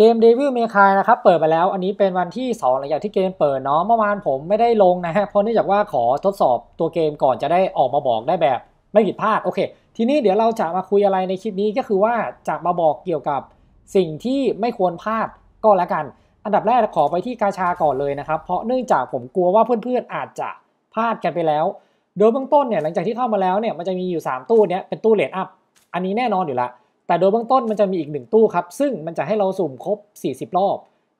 เกมเดวิลเมคายนะครับเปิดไปแล้วอันนี้เป็นวันที่ 2 หลังจากที่เกมเปิดเนาะเมื่อวานผมไม่ได้ลงนะฮะเพราะเนื่องจากว่าขอทดสอบตัวเกมก่อนจะได้ออกมาบอกได้แบบไม่ผิดพลาด โอเค ทีนี้เดี๋ยวเราจะมาคุยอะไรในคลิปนี้ก็คือว่าจะมาบอกเกี่ยวกับสิ่งที่ไม่ควรพลาดก็แล้วกัน อันดับแรกขอไปที่กาชาก่อนเลยนะครับ เพราะเนื่องจากผมกลัวว่าเพื่อนๆอาจจะพลาดกันไปแล้ว โดยเบื้องต้นเนี่ยหลังจากที่เข้ามาแล้วเนี่ยมันจะมีอยู่ 3 ตู้เนี่ยเป็นตู้เลดอัพอันนี้แน่นอนอยู่ละแต่โดยเบื้องต้นมันจะมีอีกหนึ่งตู้ครับ ซึ่งมันจะให้เราสุ่มครบ 40 รอบ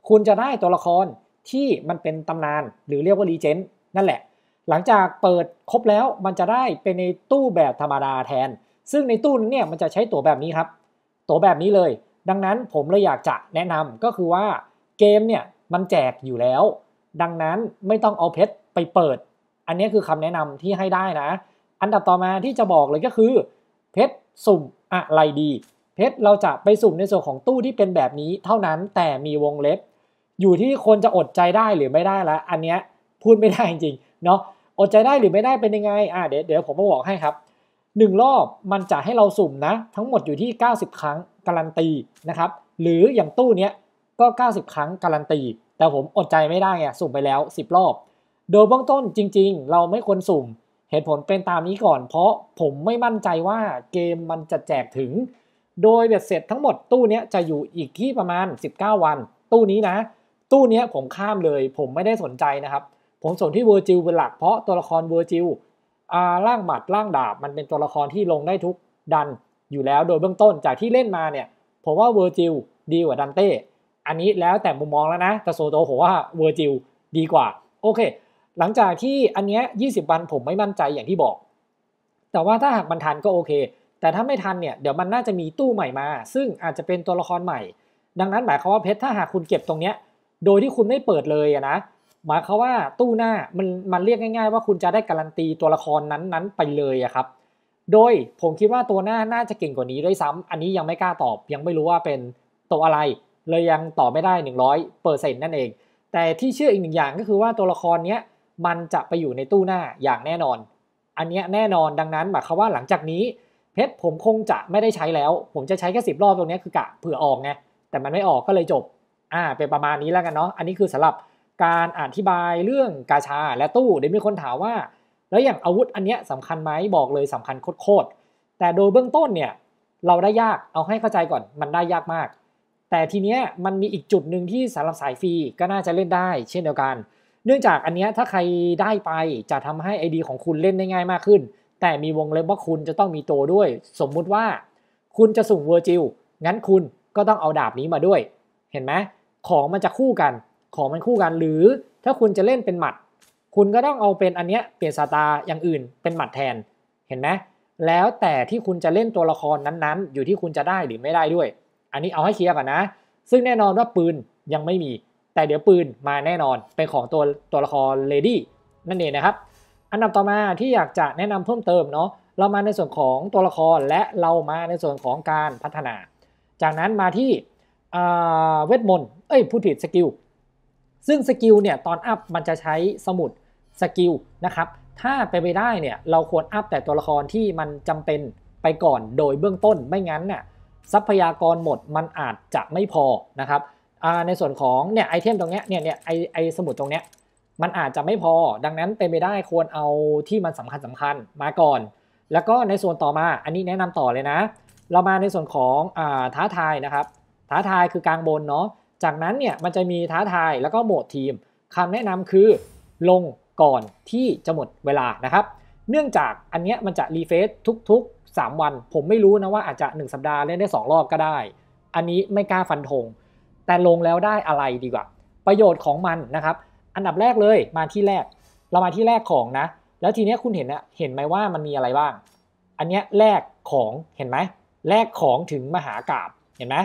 คุณจะได้ตัวละครที่มันเป็นตำนาน หรือเรียกว่ารีเจนต์นั่นแหละ หลังจากเปิดครบแล้วมันจะได้เป็นในตู้แบบธรรมดาแทน ซึ่งในตู้นี้เนี่ยมันจะใช้ตัวแบบนี้ครับ ตัวแบบนี้เลย ดังนั้นผมเลยอยากจะแนะนำก็คือว่าเกมเนี่ยมันแจกอยู่แล้ว ดังนั้นไม่ต้องเอาเพชรไปเปิด อันนี้คือคำแนะนำที่ให้ได้นะ อันดับต่อมาที่จะบอกเลยก็คือเพชรสุ่มอะไรดีเพชรเราจะไปสุ่มในส่วนของตู้ที่เป็นแบบนี้เท่านั้นแต่มีวงเล็บ อยู่ที่คนจะอดใจได้หรือไม่ได้ละอันเนี้ยพูดไม่ได้จริงเนาะอดใจได้หรือไม่ได้เป็นยังไงอ่าเดี๋ยวเดี๋ยวผมมาบอกให้ครับ 1 รอบมันจะให้เราสุ่มนะ ทั้งหมดอยู่ที่ 90 ครั้งการันตีนะครับ หรืออย่างตู้เนี้ยก็ 90 ครั้งการันตีแต่ผมอดใจไม่ได้ไงสุ่มไปแล้ว 10 รอบ โดยเบื้องต้นจริง ๆ เราไม่ควรสุ่ม เหตุผลเป็นตามนี้ก่อน เพราะผมไม่มั่นใจว่าเกมมันจะแจกถึงโดยเบ็ดเสร็จทั้งหมดตู้นี้จะอยู่อีกที่ประมาณ 19 วัน ตู้นี้นะ ตู้นี้ผมข้ามเลยผมไม่ได้สนใจนะครับ ผมสนที่เวอร์จิลเป็นหลักเพราะตัวละครเวอร์จิลร่างหมัดร่างดาบมันเป็นตัวละครที่ลงได้ทุกดัน อยู่แล้วโดยเบื้องต้นจากที่เล่นมาเนี่ยผมว่าเวอร์จิลดีกว่าดันเต้อันนี้แล้วแต่มุมมองแล้วนะแต่โซโตผมว่าเวอร์จิลดีกว่าโอเค หลังจากที่อันเนี้ย20วันผมไม่มั่นใจอย่างที่บอก แต่ว่าถ้าหากมันทันก็โอเคแต่ถ้าไม่ทันเนี่ยเดี๋ยวมันน่าจะมีตู้ใหม่มา ซึ่งอาจจะเป็นตัวละครใหม่ ดังนั้นหมายความว่าเพชรถ้าหากคุณเก็บตรงเนี้ย โดยที่คุณไม่เปิดเลยอะนะหมายความว่าตู้หน้ามันมันเรียกง่าย ๆ ว่าคุณจะได้การันตีตัวละครนั้นๆไปเลยอะครับ โดยผมคิดว่าตัวหน้าน่าจะเก่งกว่านี้ด้วยซ้ำ อันนี้ยังไม่กล้าตอบยังไม่รู้ว่าเป็นตัวอะไร เลยยังตอบไม่ได้ 100เปอร์เซ็นต์นั่นเอง แต่ที่เชื่ออีกหนึ่งอย่างก็คือว่าตัวละครเนี้ยมันจะไปอยู่ในตู้หน้าอย่างแน่นอน อันเนี้ยแน่นอนดังนั้นหมายความว่าหลังจากนี้เพชรผมคงจะไม่ได้ใช้แล้ว ผมจะใช้แค่สิบรอบตรงนี้คือกะเผื่อออกไง แต่มันไม่ออกก็เลยจบ อ่า เป็นประมาณนี้แล้วกันเนาะ อันนี้คือสำหรับการอธิบายเรื่องกาชาและตู้ เดี๋ยวมีคนถามว่า แล้วอย่างอาวุธอันเนี้ยสำคัญไหมบอกเลยสำคัญโคตรแต่โดยเบื้องต้นเนี่ยเราได้ยาก เอาให้เข้าใจก่อนมันได้ยากมาก แต่ทีเนี้ยมันมีอีกจุดหนึ่งที่สำหรับสายฟรีก็น่าจะเล่นได้ เช่นเดียวกัน เนื่องจากอันเนี้ยถ้าใครได้ไปจะทำให้ไอดีของคุณเล่นได้ง่ายมากขึ้นแต่มีวงเล็บว่าคุณจะต้องมีตัด้วย สมมุติว่าคุณจะสุ่มเวอร์จิลงั้นคุณก็ต้องเอาดาบนี้มาด้วย เห็นไหม ของมันจะคู่กัน ของมันคู่กันหรือ ถ้าคุณจะเล่นเป็นหมัด คุณก็ต้องเอาเป็นอันเนี้ยเปลี่ยนสตาอย่างอื่น เป็นหมัดแทนเห็นไหมแล้วแต่ที่คุณจะเล่นตัวละครนั้นๆ อยู่ที่คุณจะได้หรือไม่ได้ด้วย อันนี้เอาให้เคลียร์ก่อนนะ ซึ่งแน่นอนว่าปืนยังไม่มีแต่เดี๋ยวปืนมาแน่นอนเป็นของตัวตัวละครเลดี้นั่นเองนะครับอันดับต่อมาที่อยากจะแนะนำเพิ่มเติมเนาะเรามาในส่วนของตัวละครและเรามาในส่วนของการพัฒนา จากนั้นมาที่เวทมนต์เอ้ยพูดผิดสกิลซึ่งสกิลเนี่ยตอนอัพมันจะใช้สมุดสกิลนะครับถ้าไปไปได้เนี่ยเราควรอัพแต่ตัวละครที่มันจำเป็นไปก่อนโดยเบื้องต้นไม่งั้นน่ะทรัพยากรหมดมันอาจจะไม่พอนะครับในส่วนของเนี่ยไอเทมตรงเนี้ยเนี่ยเนี่ยไอไอสมุดตรงเนี้ยมันอาจจะไม่พอ ดังนั้นเป็นไปได้ควรเอาที่มันสำคัญสำคัญมาก่อน แล้วก็ในส่วนต่อมา อันนี้แนะนำต่อเลยนะ เรามาในส่วนของท้าทายนะครับ ท้าทายคือกลางบนเนาะ จากนั้นเนี่ยมันจะมีท้าทายแล้วก็โหมดทีม คำแนะนำคือลงก่อนที่จะหมดเวลานะครับ เนื่องจากอันเนี้ยมันจะรีเฟซทุกๆ 3 วัน ผมไม่รู้นะว่าอาจจะ 1 สัปดาห์เล่นได้ 2 รอบก็ได้ อันนี้ไม่กล้าฟันธง แต่ลงแล้วได้อะไรดีกว่า ประโยชน์ของมันนะครับอันดับแรกเลยมาที่แรกเรามาที่แรกของนะแล้วทีเนี้ยคุณเห็นนะเห็นไหมว่ามันมีอะไรบ้างอันเนี้ยแรกของเห็นไหมแรกของถึงมหากราบเห็นไหม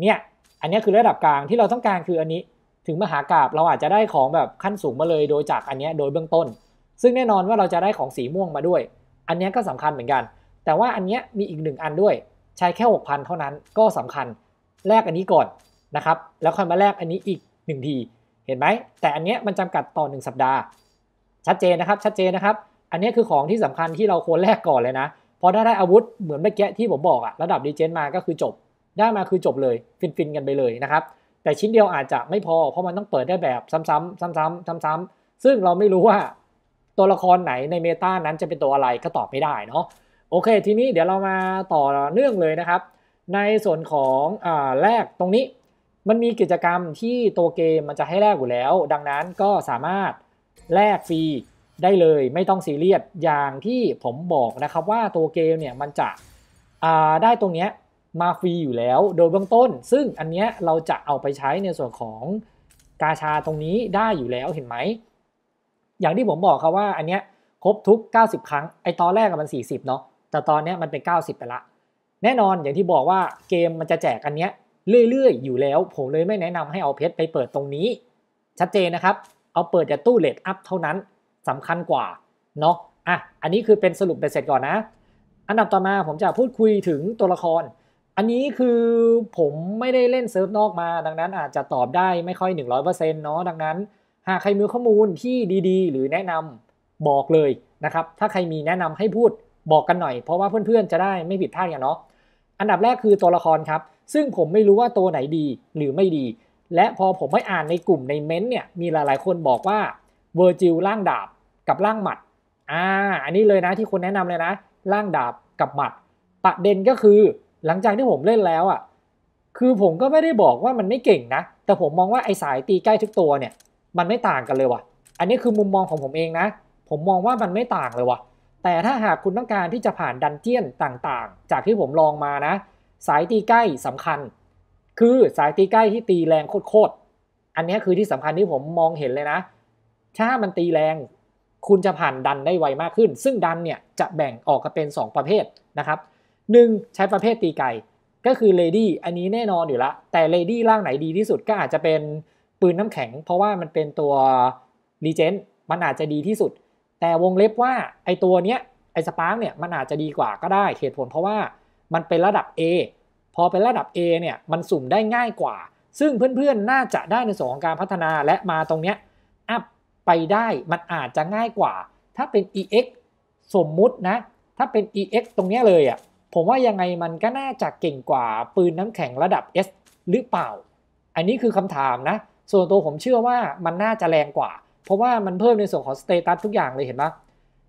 เนี่ยอันเนี้ยคือระดับกลางที่เราต้องการคืออันนี้ ถึงมหากราบเราอาจจะได้ของแบบขั้นสูงมาเลยโดยจากอันเนี้ยโดยเบื้องต้น ซึ่งแน่นอนว่าเราจะได้ของสีม่วงมาด้วยอันเนี้ยก็สำคัญเหมือนกัน แต่ว่าอันเนี้ยมีอีกหนึ่งอันด้วยใช้แค่6,000 เท่านั้นก็สำคัญแลกอันนี้ก่อนนะครับแล้วค่อยมาแลกอันนี้อีก1ทีเห็นไหมแต่อันเนี้ยมันจำกัดต่อ 1 สัปดาห์ ชัดเจนนะครับชัดเจนนะครับ อันนี้คือของที่สำคัญที่เราควรแลกก่อนเลยนะ พอได้ได้อาวุธเหมือนเมื่อกี้ที่ผมบอกอะระดับดีเจนมาก็คือจบ ได้มาคือจบเลยฟินๆกันไปเลยนะครับ แต่ชิ้นเดียวอาจจะไม่พอเพราะมันต้องเปิดได้แบบซ้ำๆซ้ำๆซ้ำๆซึ่งเราไม่รู้ว่าตัวละครไหนในเมตานั้นจะเป็นตัวอะไรก็ตอบไม่ได้เนาะโอเคทีนี้เดี๋ยวเรามาต่อเนื่องเลยนะครับ ในส่วนของอแรกตรงนี้มันมีกิจกรรมที่ตัวเกมมันจะให้แลกอยู่แล้วดังนั้นก็สามารถแลกฟรีได้เลย ไม่ต้องซีเรียสอย่างที่ผมบอกนะครับว่าตัวเกมเนี่ยมันจะได้ตรงเนี้ยมาฟรีอยู่แล้วโดยเบื้องต้น ซึ่งอันเนี้ยเราจะเอาไปใช้ในส่วนของกาชาตรงนี้ได้อยู่แล้วเห็นไหม อย่างที่ผมบอกครับว่า อันเนี้ยครบทุก 90 ครั้งไอตอนแรกมัน 40เนาะแต่ตอนเนี้ยมันเป็น 90ไปละ แน่นอนอย่างที่บอกว่าเกมมันจะแจกอันเนี้ยเรื่อยๆอยู่แล้ว ผมเลยไม่แนะนำให้เอาเพชรไปเปิดตรงนี้ ชัดเจนนะครับ เอาเปิดแต่ตู้เลทอัพเท่านั้นสำคัญกว่า เนาะอ่ะอันนี้คือเป็นสรุปเป็นเสร็จก่อนนะ อันดับต่อมาผมจะพูดคุยถึงตัวละคร อันนี้คือผมไม่ได้เล่นเซิร์ฟนอกมา ดังนั้นอาจจะตอบได้ไม่ค่อย 100%เนาะดังนั้นหากใครมีข้อมูลที่ดีๆ หรือแนะนำบอกเลยนะครับ ถ้าใครมีแนะนำให้พูดบอกกันหน่อย เพราะว่าเพื่อนๆจะได้ไม่ผิดพลาดกันเนาะอันดับแรกคือตัวละครครับซึ่งผมไม่รู้ว่าตัวไหนดีหรือไม่ดี และพอผมไปอ่านในกลุ่มในเม้นเนี่ยมีหลายๆคนบอกว่าเวอร์จิลล่างดาบกับล่างหมัด อ่าอันนี้เลยนะที่คนแนะนำเลยนะล่างดาบกับหมัดประเด็นก็คือหลังจากที่ผมเล่นแล้วอ่ะคือผมก็ไม่ได้บอกว่ามันไม่เก่งนะแต่ผมมองว่าไอ้สายตีใกล้ทุกตัวเนี่ยมันไม่ต่างกันเลยว่ะ อันนี้คือมุมมองของผมเองนะ ผมมองว่ามันไม่ต่างเลยว่ะ แต่ถ้าหากคุณต้องการที่จะผ่านดันเจี้ยนต่างๆ จากที่ผมลองมานะสายตีใกล้สำคัญ คือสายตีใกล้ที่ตีแรงโคตรๆ อันนี้คือที่สำคัญที่ผมมองเห็นเลยนะ ถ้ามันตีแรง คุณจะผ่านดันได้ไวมากขึ้น ซึ่งดันเนี่ยจะแบ่งออกเป็น 2 ประเภทนะครับ 1. ใช้ประเภทตีไกก็คือเลดี้ อันนี้แน่นอนอยู่ละแต่เลดี้ร่างไหนดีที่สุดก็อาจจะเป็นปืนน้ำแข็ง เพราะว่ามันเป็นตัวรีเจนต์มันอาจจะดีที่สุด แต่วงเล็บว่าไอตัวเนี้ย ไอสปาร์กเนี่ยมันอาจจะดีกว่าก็ได้เหตุผลเพราะว่ามันเป็นระดับ A พอเป็นระดับ A เนี่ยมันสุ่มได้ง่ายกว่า ซึ่งเพื่อนๆ น่าจะได้ในส่วนของการพัฒนาและมาตรงเนี้ย อัพไปได้มันอาจจะง่ายกว่า ถ้าเป็น EX สมมุตินะ ถ้าเป็น EX ตรงเนี้ยเลยอะ่ะผมว่ายังไงมันก็น่าจะเก่งกว่า ปืนน้ำแข็งระดับ S หรือเปล่า อันนี้คือคำถามนะ ส่วนตัวผมเชื่อว่ามันน่าจะแรงกว่า เพราะว่ามันเพิ่มในส่วนของสเตตัสทุกอย่างเลยเห็นปะ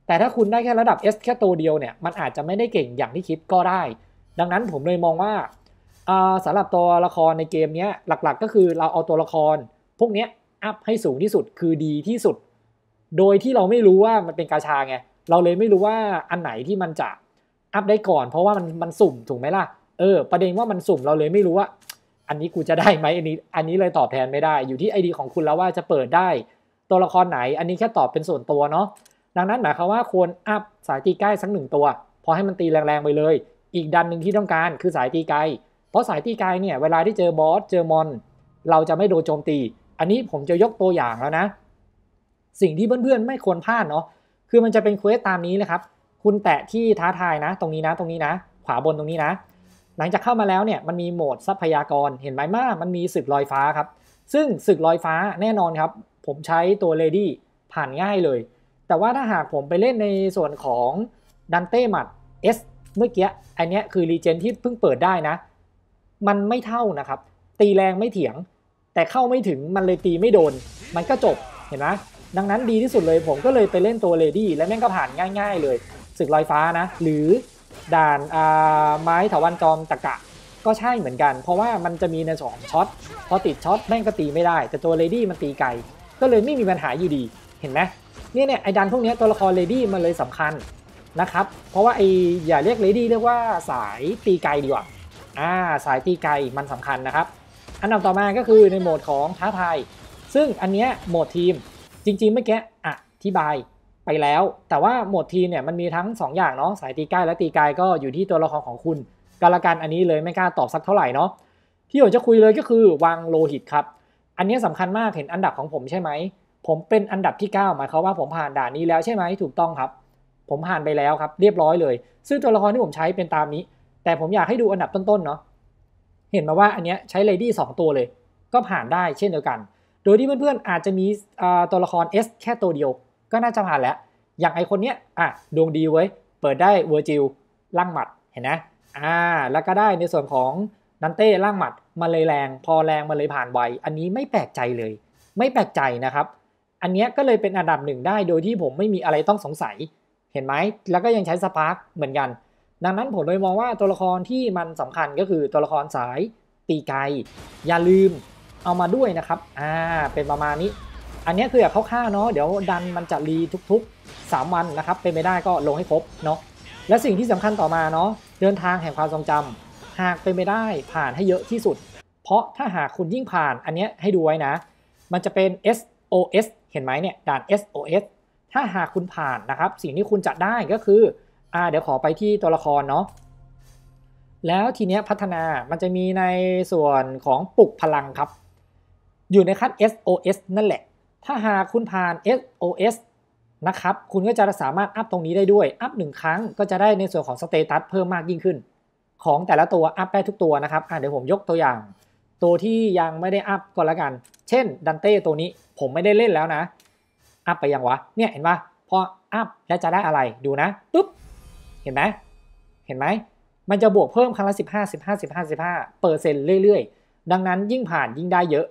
แต่ถ้าคุณได้แค่ระดับ S แค่ตัวเดียวเนี่ยมันอาจจะไม่ได้เก่งอย่างที่คิดก็ได้ดังนั้นผมเลยมองว่าสำหรับตัวละครในเกมนี้หลักๆ ก็คือเราเอาตัวละคร พวกนี้อัพให้สูงที่สุดคือดีที่สุด โดยที่เราไม่รู้ว่ามันเป็นกาชาไงเราเลยไม่รู้ว่าอันไหนที่มันจะอัพได้ก่อนเพราะว่ามันมันสุ่มถูกไหมล่ะเออประเด็นว่ามันสุ่มเราเลยไม่รู้ว่า อันนี้กูจะได้ไหมอันนี้อันนี้เลยตอบแทนไม่ได้ อยู่ที่ไอดีของคุณแล้วว่าจะเปิดได้ ตัวละครไหนอันนี้แค่ตอบเป็นส่วนตัวเนาะดังนั้นหมายความว่าควรอัพสายตีใกล้สักหนึ่งตัวพอให้มันตีแรง ๆไปเลยอีกดันหนึ่งที่ต้องการคือสายตีไกล เพราะสายตีไกลเนี่ยเวลาที่เจอบอสเจอมอน เราจะไม่โดนโจมตี อันนี้ผมจะยกตัวอย่างแล้วนะ สิ่งที่เพื่อนๆไม่ควรพลาดเนาะคือมันจะเป็นเควสตามนี้เลยครับ คุณแตะที่ท้าทายนะ ตรงนี้นะ ตรงนี้นะ ขวาบนตรงนี้นะ หลังจากเข้ามาแล้วเนี่ยมันมีโหมดทรัพยากรเห็นไหมมาามันมีศึกลอยฟ้าครับซึ่งศึกลอยฟ้าแน่นอนครับ ผมใช้ตัวเลดี้ผ่านง่ายเลย แต่ว่าถ้าหากผมไปเล่นในส่วนของดันเต้มัด S เมื่อกี้อันนี้คือรีเจนที่เพิ่งเปิดได้นะ มันไม่เท่านะครับ ตีแรงไม่เถียง แต่เข้าไม่ถึงมันเลยตีไม่โดน มันก็จบ เห็นไหม ดังนั้นดีที่สุดเลยผมก็เลยไปเล่นตัวเลดี้และแม่งก็ผ่านง่ายๆเลยศึกลอยฟ้านะ หรือด่านไม้ถาวรจอมตะกะก็ใช่เหมือนกัน เพราะว่ามันจะมีในสองช็อต พอติดช็อตแม่งก็ตีไม่ได้ แต่ตัวเลดี้มันตีไกลก็เลยไม่มีปัญหาอยู่ดี เห็นไหมเนี่ยเนี่ยไอ้ดันพวกนี้ตัวละครเลดี้มันเลยสำคัญนะครับ เพราะว่าไอ้อย่าเรียกเลดี้เรียกว่าสายตีไกดีกว่า อ่า สายตีไกมันสำคัญนะครับ อันดับต่อมาก็คือในโหมดของท้าทายซึ่งอันเนี้ยโหมดทีม จริงๆเมื่อกี้อธิบายไปแล้ว แต่ว่าโหมดทีมเนี่ยมันมีทั้ง 2 อย่างเนาะ สายตีไกและตีไกก็อยู่ที่ตัวละครของคุณ กาละกันอันนี้เลยไม่กล้าตอบสักเท่าไหร่เนาะ ที่ผมจะคุยเลยก็คือวางโลหิตครับ อันนี้สำคัญมากเห็นอันดับของผมใช่ไหม ผมเป็นอันดับที่9หมายความว่าผมผ่านด่านนี้แล้วใช่ไหมถูกต้องครับผมผ่านไปแล้วครับเรียบร้อยเลย ซึ่งตัวละครที่ผมใช้เป็นตามนี้ แต่ผมอยากให้ดูอันดับต้นๆเนาะเห็นมาว่าอันเนี้ยใช้เลดี้2ตัวเลย ก็ผ่านได้เช่นเดียวกัน โดยที่เพื่อนๆอาจจะมีตัวละคร S แค่ตัวเดียวก็น่าจะผ่านแล้ว อย่างไอคนเนี้ยอ่ะดวงดีเว้ยเปิดได้เวอร์จิลล่างหมัดเห็นนะอ่าแล้วก็ได้ในส่วนของนันเต้ล่างหมัด มาเลยแรง พอแรงมาเลยผ่านไวอันนี้ไม่แปลกใจเลย ไม่แปลกใจนะครับ อันนี้ก็เลยเป็นอันดับหนึ่งได้โดยที่ผมไม่มีอะไรต้องสงสัยเห็นไหม แล้วก็ยังใช้สปาร์กเหมือนกัน ดังนั้นผมเลยมองว่าตัวละครที่มันสำคัญก็คือตัวละครสายตีไกอย่าลืมเอามาด้วยนะครับ อ่า เป็นประมาณนี้ อันนี้คือคร่าวๆเนาะ เดี๋ยวดันมันจะรีทุกๆ 3 วันนะครับ เป็นไปได้ก็ลงให้ครบเนาะ และสิ่งที่สำคัญต่อมาเนาะ เดินทางแห่งความทรงจำ หากเป็นไปได้ผ่านให้เยอะที่สุด เพราะถ้าหากคุณยิ่งผ่านอันนี้ให้ดูไว้นะ มันจะเป็น SOS เห็นไหมเนี่ยด่าน SOS ถ้าหากคุณผ่านนะครับสิ่งที่คุณจะได้ก็คืออ่าเดี๋ยวขอไปที่ตัวละครเนาะแล้วทีเนี้ยพัฒนามันจะมีในส่วนของปลุกพลังครับ อยู่ในขั้น SOS นั่นแหละ ถ้าหากคุณผ่าน SOS นะครับ คุณก็จะสามารถอัพตรงนี้ได้ด้วยอัพหนึ่งครั้งก็จะได้ในส่วนของสเตตัสเพิ่มมากยิ่งขึ้นของแต่ละตัวอัพได้ทุกตัวนะครับเดี๋ยวผมยกตัวอย่าง ตัวที่ยังไม่ได้อัพก็แล้วกัน เช่น ดันเต้ตัวนี้ผมไม่ได้เล่นแล้วนะอัพไปยังวะ เนี่ยเห็นปะพออัพแล้วจะได้อะไรดูนะปุ๊บเห็นไหมเห็นไหม มันจะบวกเพิ่มครั้งละ 15 15 15 15เปอร์เซ็นต์เรื่อยๆ ดังนั้นยิ่งผ่านยิ่งได้เยอะ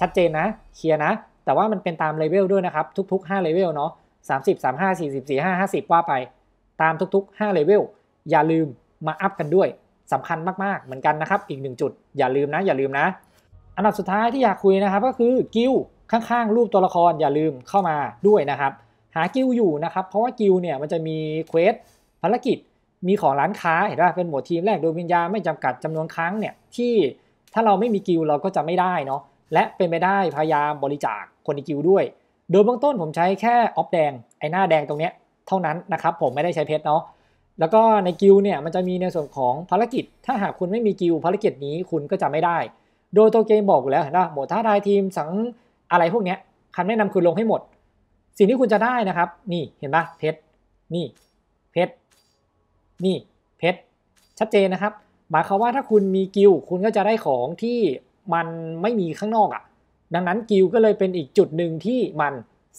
ชัดเจนนะ เคลียร์นะ แต่ว่ามันเป็นตามเลเวลด้วยนะครับทุก ๆ 5 เลเวลเนาะ30 35 40 45 50 ว่าไป ตามทุกๆ 5 เลเวล อย่าลืมมาอัพกันด้วยสำคัญมากๆ เหมือนกันนะครับ อีกหนึ่งจุดอย่าลืมนะอย่าลืมนะอันดับสุดท้ายที่อยากคุยนะครับก็คือกิลข้างๆรูปตัวละครอย่าลืมเข้ามาด้วยนะครับ หากิลอยู่นะครับเพราะว่ากิลเนี่ยมันจะมีเควสภารกิจมีของร้านค้าเห็นป่ะเป็นหมวดทีมแรกโดยวิญญาไม่จำกัดจำนวนครั้งเนี่ยที่ ถ้าเราไม่มีกิลเราก็จะไม่ได้เนาะและเป็นไปได้พยายามบริจาคคนในกิลด้วย โดยเบื้องต้นผมใช้แค่ออฟแดงไอหน้าแดงตรงเนี้ยเท่านั้นนะครับผมไม่ได้ใช้เพชรเนาะแล้วก็ในกิลเนี่ยมันจะมีในส่วนของภารกิจ ถ้าหากคุณไม่มีกิลภารกิจนี้คุณก็จะไม่ได้ โดยตัวเกมบอกแล้วเห็นะหมวดท้าทายทีมสังอะไรพวกนี้คำแนะนำคือลงให้หมด สิ่งที่คุณจะได้นะครับนี่เห็นปะเพชรนี่เพชรนี่เพชรชัดเจนนะครับ หมายความว่าถ้าคุณมีกิลคุณก็จะได้ของที่มันไม่มีข้างนอกอะ่ะดังนั้นกิลก็เลยเป็นอีกจุดหนึ่งที่มัน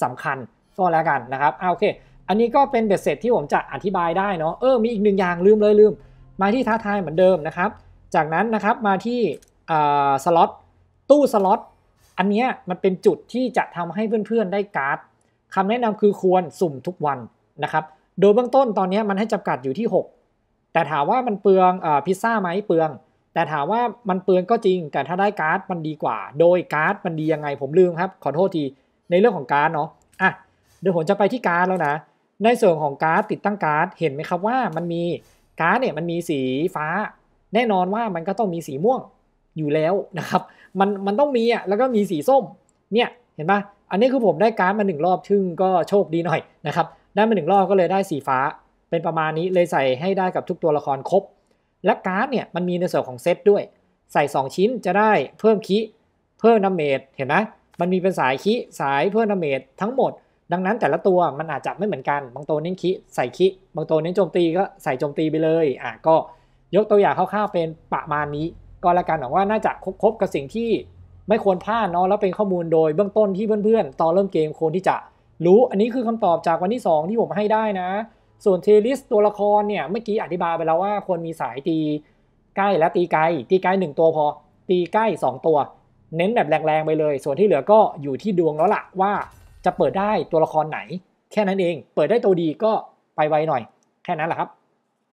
สำคัญก็แล้วกันนะครับเอาโอเคอันนี้ก็เป็นเบ็ดเสร็จที่ผมจะอธิบายได้เนาะเออมีอีกหนึ่งอย่างลืมเลยลืมมาที่ท้าทายเหมือนเดิมนะครับจากนั้นนะครับมาที่สล็อตตู้สล็อตอันนี้มันเป็นจุดที่จะทำให้เพื่อนๆได้การ์ดคำแนะนำคือควรสุ่มทุกวันนะครับ โดยเบื้องต้นตอนนี้มันให้จำกัดอยู่ที่ 6 แต่ถามว่ามันเปลืองอพิซซ่าไหมเปลือง แต่ถามว่ามันเปลืองก็จริง แต่ถ้าได้การ์ด มันดีกว่า โดยการ์ด มันดียังไงผมลืมครับขอโทษที ในเรื่องของการ์ดเนาะอ่ะเดี๋ยวผมจะไปที่การ์ดแล้วนะ ในส่วนของการ์ดติดตั้งการ์ด เห็นไหมครับว่ามันมีการ์ดเนี่ยมันมีสีฟ้า แน่นอนว่ามันก็ต้องมีสีม่วงอยู่แล้วนะครับมันมันต้องมีอ่ะแล้วก็มีสีส้มเนี่ยเห็นปะอันนี้คือผมได้การ์ดมาหนึ่งรอบซึ่งก็โชคดีหน่อยนะครับ ได้มาหนึ่งรอบก็เลยได้สีฟ้าเป็นประมาณนี้เลยใส่ให้ได้กับทุกตัวละครครบ และการ์ดเนี่ยมันมีในส่วนของเซตด้วย ใส่ 2 ชิ้นจะได้เพิ่มคีเพิ่มนาเมดเห็นไหมมันมีเป็นสายคีสายเพิ่มนาเมดทั้งหมด ดังนั้นแต่ละตัวมันอาจจะไม่เหมือนกันบางตัวเน้นคีใส่คีบางตัวเน้นโจมตีก็ใส่โจมตีไปเลยอ่ะก็ยกตัวอย่างคร่าวๆเป็นประมาณนี้ก็ละกันหวังว่าน่าจะครบกับสิ่งที่ไม่ควรพลาดเนาะแล้วเป็นข้อมูลโดยเบื้องต้นที่เพื่อนๆตอนเริ่มเกมควรที่จะรู้อันนี้คือคำตอบจากวันที่ 2 ที่ผมให้ได้นะ ส่วนเทลิสตัวละครเนี่ยเมื่อกี้อธิบายไปแล้วว่าควรมีสายตีใกล้และตีไกล ตีไกล1ตัวพอตีใกล้ 2 ตัว เน้นแบบแรง ๆ ไปเลย ส่วนที่เหลือก็อยู่ที่ดวงแล้วล่ะว่าจะเปิดได้ตัวละครไหน แค่นั้นเองเปิดได้ตัวดีก็ไปไวหน่อย แค่นั้นแหละครับ